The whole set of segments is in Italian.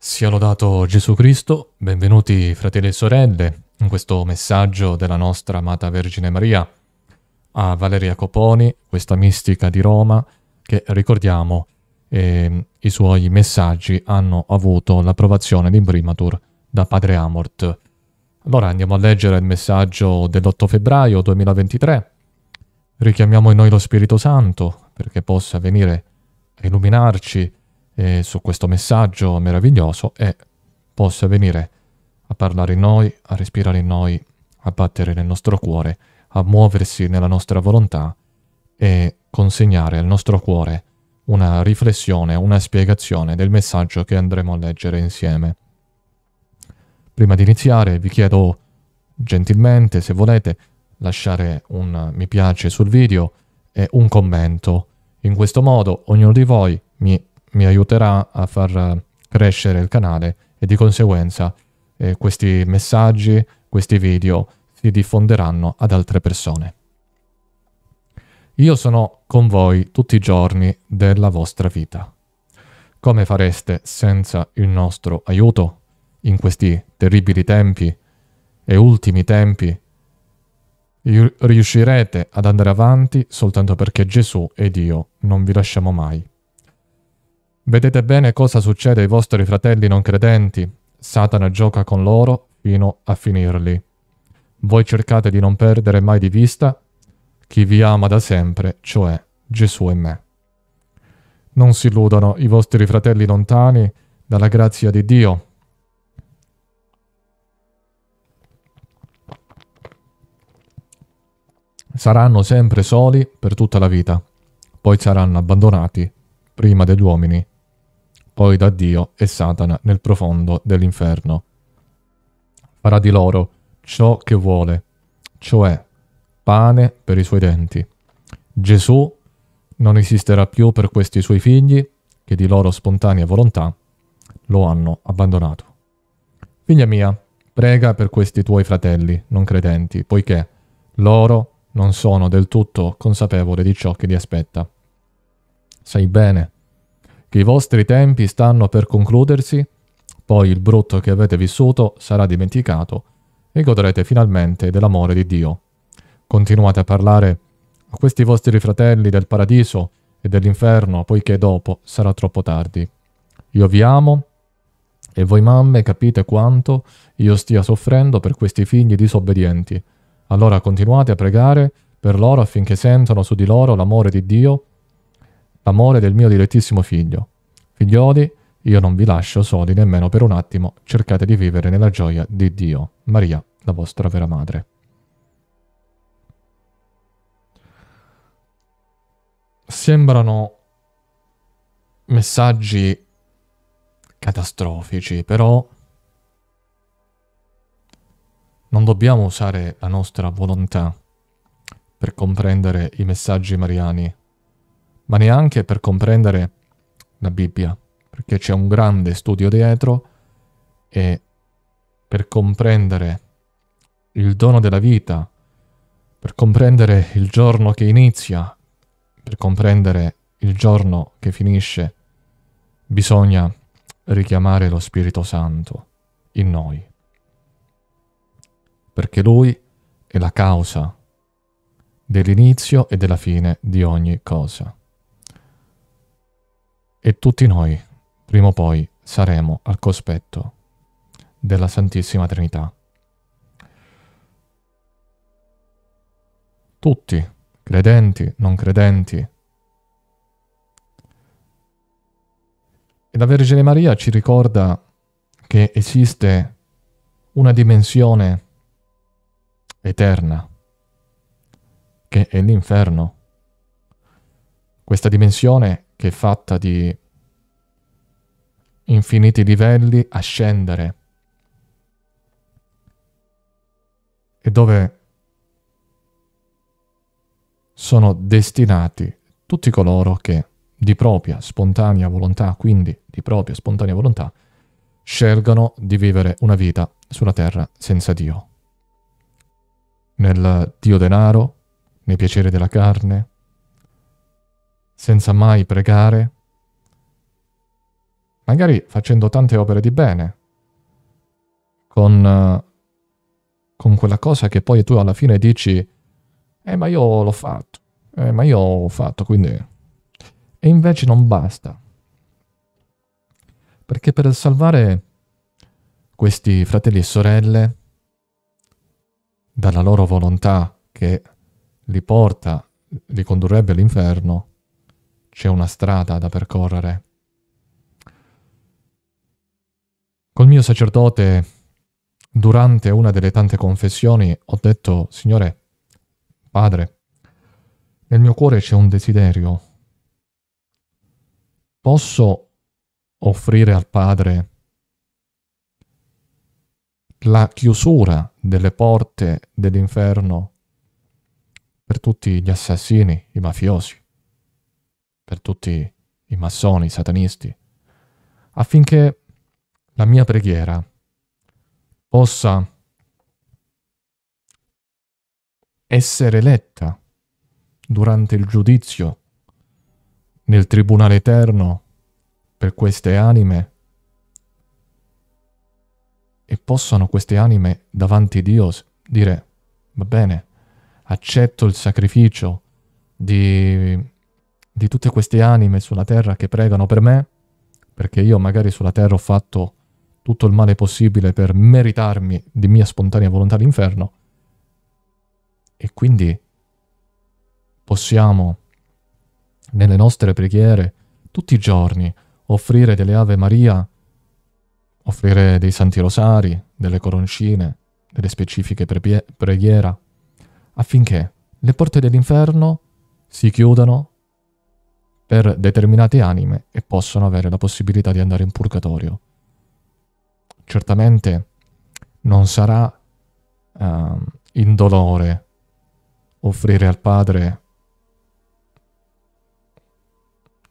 Sia lodato Gesù Cristo, benvenuti fratelli e sorelle in questo messaggio della nostra amata Vergine Maria a Valeria Coponi, questa mistica di Roma che ricordiamo eh, i suoi messaggi hanno avuto l'approvazione di Imprimatur da Padre Amort. Allora andiamo a leggere il messaggio dell'8 febbraio 2023. Richiamiamo in noi lo Spirito Santo perché possa venire a illuminarci eh, su questo messaggio meraviglioso e possa venire a parlare in noi, a respirare in noi, a battere nel nostro cuore, a muoversi nella nostra volontà e consegnare al nostro cuore una riflessione, una spiegazione del messaggio che andremo a leggere insieme. Prima di iniziare vi chiedo gentilmente, se volete, lasciare un mi piace sul video e un commento. In questo modo ognuno di voi mi mi aiuterà a far crescere il canale e di conseguenza eh, questi messaggi, questi video si diffonderanno ad altre persone. Io sono con voi tutti i giorni della vostra vita. Come fareste senza il nostro aiuto in questi terribili tempi e ultimi tempi? Riuscirete ad andare avanti soltanto perché Gesù ed io non vi lasciamo mai. Vedete bene cosa succede ai vostri fratelli non credenti. Satana gioca con loro fino a finirli. Voi cercate di non perdere mai di vista chi vi ama da sempre, cioè Gesù e me. Non si illudano i vostri fratelli lontani dalla grazia di Dio. Saranno sempre soli per tutta la vita, poi saranno abbandonati prima degli uomini poi da Dio e Satana nel profondo dell'inferno. Farà di loro ciò che vuole, cioè pane per i suoi denti. Gesù non esisterà più per questi suoi figli che di loro spontanea volontà lo hanno abbandonato. Figlia mia, prega per questi tuoi fratelli non credenti, poiché loro non sono del tutto consapevoli di ciò che li aspetta. Sai bene che i vostri tempi stanno per concludersi, poi il brutto che avete vissuto sarà dimenticato e godrete finalmente dell'amore di Dio. Continuate a parlare a questi vostri fratelli del paradiso e dell'inferno, poiché dopo sarà troppo tardi. Io vi amo e voi mamme capite quanto io stia soffrendo per questi figli disobbedienti. Allora continuate a pregare per loro affinché sentano su di loro l'amore di Dio amore del mio dilettissimo figlio. Figlioli, io non vi lascio soli nemmeno per un attimo, cercate di vivere nella gioia di Dio. Maria, la vostra vera madre. Sembrano messaggi catastrofici, però non dobbiamo usare la nostra volontà per comprendere i messaggi mariani ma neanche per comprendere la Bibbia, perché c'è un grande studio dietro e per comprendere il dono della vita, per comprendere il giorno che inizia, per comprendere il giorno che finisce, bisogna richiamare lo Spirito Santo in noi, perché Lui è la causa dell'inizio e della fine di ogni cosa. E tutti noi, prima o poi, saremo al cospetto della Santissima Trinità. Tutti, credenti, non credenti. E la Vergine Maria ci ricorda che esiste una dimensione eterna, che è l'inferno. Questa dimensione che è fatta di infiniti livelli a scendere e dove sono destinati tutti coloro che di propria spontanea volontà, quindi di propria spontanea volontà, scelgono di vivere una vita sulla terra senza Dio. Nel Dio denaro, nei piaceri della carne, senza mai pregare, magari facendo tante opere di bene, con, eh, con quella cosa che poi tu alla fine dici, eh ma io l'ho fatto, eh ma io ho fatto, quindi... E invece non basta. Perché per salvare questi fratelli e sorelle dalla loro volontà che li porta, li condurrebbe all'inferno, c'è una strada da percorrere. Col mio sacerdote, durante una delle tante confessioni, ho detto, Signore, Padre, nel mio cuore c'è un desiderio. Posso offrire al Padre la chiusura delle porte dell'inferno per tutti gli assassini, i mafiosi, per tutti i massoni, i satanisti, affinché la mia preghiera possa essere letta durante il giudizio nel tribunale eterno per queste anime e possano queste anime davanti a Dio dire va bene, accetto il sacrificio di di tutte queste anime sulla terra che pregano per me, perché io magari sulla terra ho fatto tutto il male possibile per meritarmi di mia spontanea volontà l'inferno, e quindi possiamo nelle nostre preghiere tutti i giorni offrire delle Ave Maria, offrire dei Santi Rosari, delle coroncine, delle specifiche pre- preghiera, affinché le porte dell'inferno si chiudano per determinate anime e possono avere la possibilità di andare in purgatorio. Certamente non sarà uh, indolore offrire al padre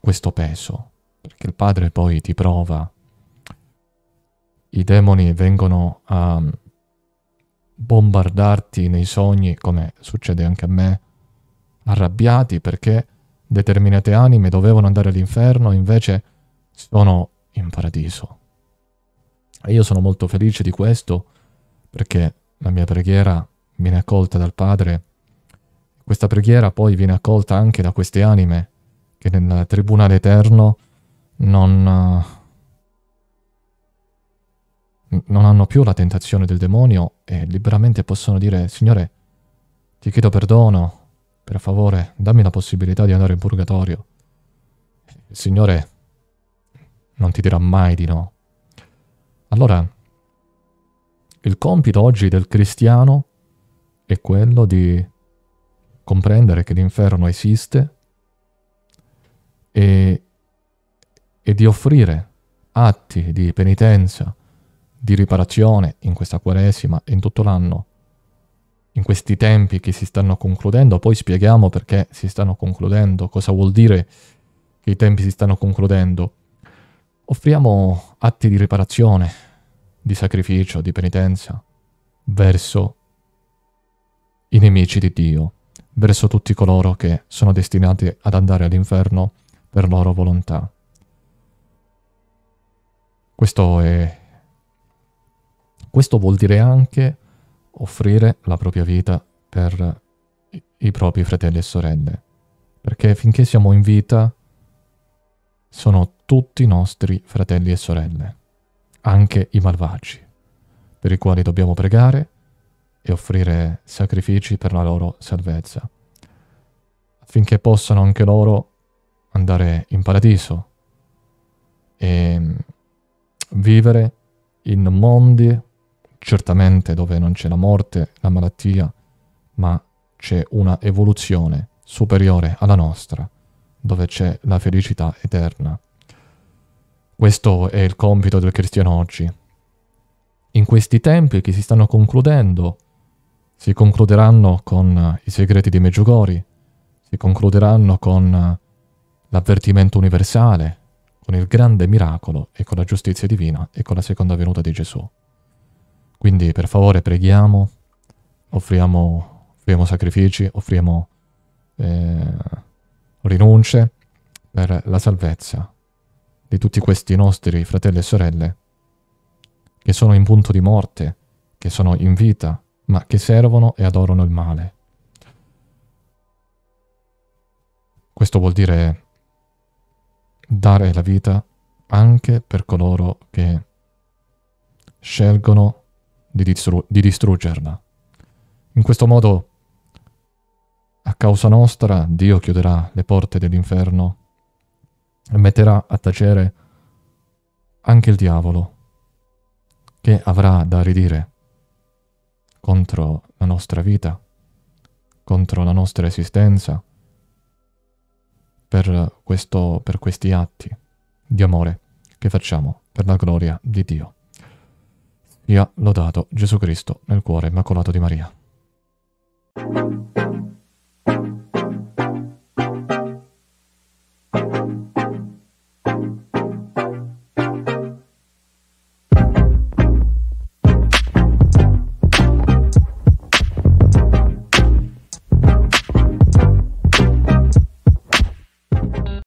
questo peso, perché il padre poi ti prova, i demoni vengono a bombardarti nei sogni, come succede anche a me, arrabbiati perché determinate anime dovevano andare all'inferno, invece sono in paradiso. E io sono molto felice di questo perché la mia preghiera viene accolta dal Padre. Questa preghiera poi viene accolta anche da queste anime che nel tribunale eterno non, non hanno più la tentazione del demonio e liberamente possono dire Signore, ti chiedo perdono, per favore, dammi la possibilità di andare in purgatorio. Il Signore non ti dirà mai di no. Allora, il compito oggi del cristiano è quello di comprendere che l'inferno esiste e, e, di offrire atti di penitenza, di riparazione in questa Quaresima e in tutto l'anno in questi tempi che si stanno concludendo, poi spieghiamo perché si stanno concludendo, cosa vuol dire che i tempi si stanno concludendo. Offriamo atti di riparazione, di sacrificio, di penitenza verso i nemici di Dio, verso tutti coloro che sono destinati ad andare all'inferno per loro volontà. Questo, è... Questo vuol dire anche offrire la propria vita per i propri fratelli e sorelle. Perché finché siamo in vita sono tutti i nostri fratelli e sorelle, anche i malvagi, per i quali dobbiamo pregare e offrire sacrifici per la loro salvezza, affinché possano anche loro andare in paradiso e vivere in mondi certamente dove non c'è la morte, la malattia, ma c'è una evoluzione superiore alla nostra, dove c'è la felicità eterna. Questo è il compito del cristiano oggi. In questi tempi che si stanno concludendo, si concluderanno con i segreti di Meggiugori, si concluderanno con l'avvertimento universale, con il grande miracolo e con la giustizia divina e con la seconda venuta di Gesù. Quindi per favore preghiamo, offriamo, offriamo sacrifici, offriamo eh, rinunce per la salvezza di tutti questi nostri fratelli e sorelle che sono in punto di morte, che sono in vita, ma che servono e adorano il male. Questo vuol dire dare la vita anche per coloro che scelgono di, distru- di distruggerla. In questo modo, a causa nostra, Dio chiuderà le porte dell'inferno e metterà a tacere anche il diavolo, che avrà da ridire contro la nostra vita, contro la nostra esistenza, per, questo, per questi atti di amore che facciamo per la gloria di Dio li lodato Gesù Cristo nel cuore immacolato di Maria.